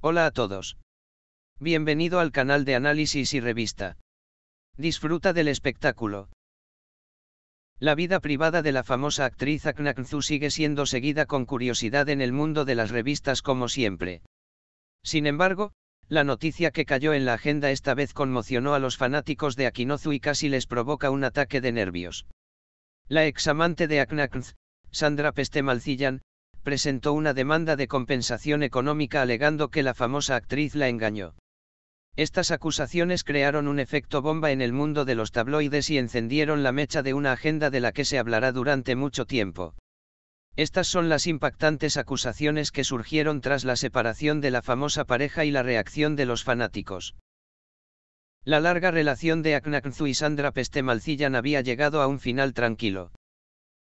Hola a todos. Bienvenido al canal de análisis y revista. Disfruta del espectáculo. La vida privada de la famosa actriz Aknaqzu sigue siendo seguida con curiosidad en el mundo de las revistas como siempre. Sin embargo, la noticia que cayó en la agenda esta vez conmocionó a los fanáticos de Akinozu y casi les provoca un ataque de nervios. La examante de Aknaknz, Sandra Pestemalcillan, presentó una demanda de compensación económica alegando que la famosa actriz la engañó. Estas acusaciones crearon un efecto bomba en el mundo de los tabloides y encendieron la mecha de una agenda de la que se hablará durante mucho tiempo. Estas son las impactantes acusaciones que surgieron tras la separación de la famosa pareja y la reacción de los fanáticos. La larga relación de Aknakzu y Sandra Pestemalcillan había llegado a un final tranquilo.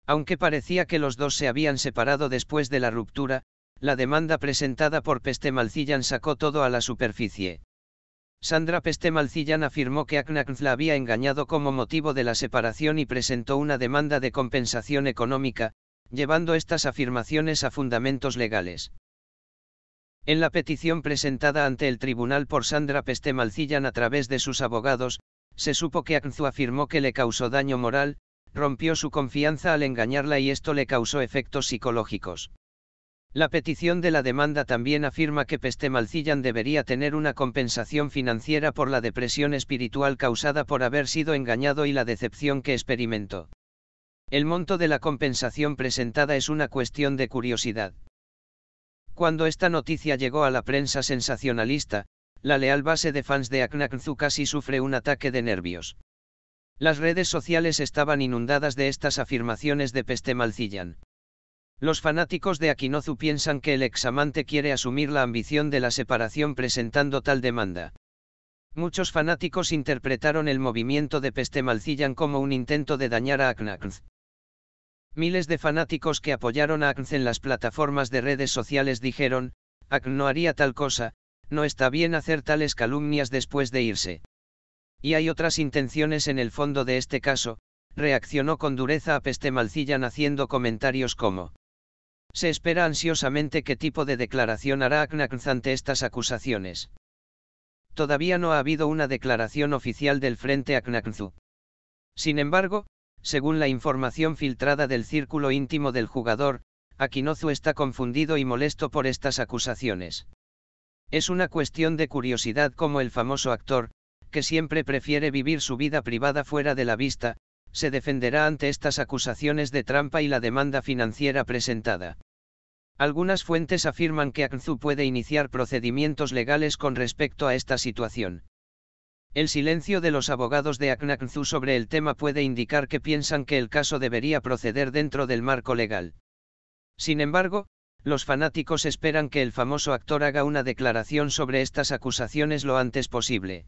Aunque parecía que los dos se habían separado después de la ruptura, la demanda presentada por Pestemalcillan sacó todo a la superficie. Sandra Pestemalcillan afirmó que acnac la había engañado como motivo de la separación y presentó una demanda de compensación económica, llevando estas afirmaciones a fundamentos legales. En la petición presentada ante el tribunal por Sandra Pestemalcillan a través de sus abogados, se supo que Aknzu afirmó que le causó daño moral, rompió su confianza al engañarla y esto le causó efectos psicológicos. La petición de la demanda también afirma que Pestemalcillan debería tener una compensación financiera por la depresión espiritual causada por haber sido engañado y la decepción que experimentó. El monto de la compensación presentada es una cuestión de curiosidad. Cuando esta noticia llegó a la prensa sensacionalista, la leal base de fans de Aknaknzu casi sufre un ataque de nervios. Las redes sociales estaban inundadas de estas afirmaciones de Pestemalcillan. Los fanáticos de Akinozu piensan que el examante quiere asumir la ambición de la separación presentando tal demanda. Muchos fanáticos interpretaron el movimiento de Pestemalcillan como un intento de dañar a Aknaknz. Miles de fanáticos que apoyaron a ACNZ en las plataformas de redes sociales dijeron, Akn no haría tal cosa, no está bien hacer tales calumnias después de irse. Y hay otras intenciones en el fondo de este caso, reaccionó con dureza a Pestemalcillan haciendo comentarios como. Se espera ansiosamente qué tipo de declaración hará Aknaknz ante estas acusaciones. Todavía no ha habido una declaración oficial del Frente Aknaknzu. Sin embargo, según la información filtrada del círculo íntimo del jugador, Akinozu está confundido y molesto por estas acusaciones. Es una cuestión de curiosidad como el famoso actor, que siempre prefiere vivir su vida privada fuera de la vista, se defenderá ante estas acusaciones de trampa y la demanda financiera presentada. Algunas fuentes afirman que Aknzu puede iniciar procedimientos legales con respecto a esta situación. El silencio de los abogados de Aknakzu sobre el tema puede indicar que piensan que el caso debería proceder dentro del marco legal. Sin embargo, los fanáticos esperan que el famoso actor haga una declaración sobre estas acusaciones lo antes posible.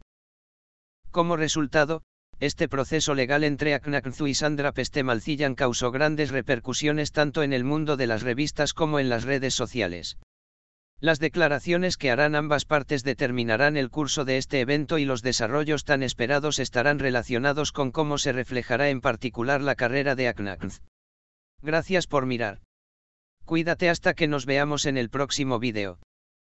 Como resultado, este proceso legal entre Aknaknzu y Sandra Pestemalcillan causó grandes repercusiones tanto en el mundo de las revistas como en las redes sociales. Las declaraciones que harán ambas partes determinarán el curso de este evento y los desarrollos tan esperados estarán relacionados con cómo se reflejará en particular la carrera de Aknakz. Gracias por mirar. Cuídate hasta que nos veamos en el próximo video.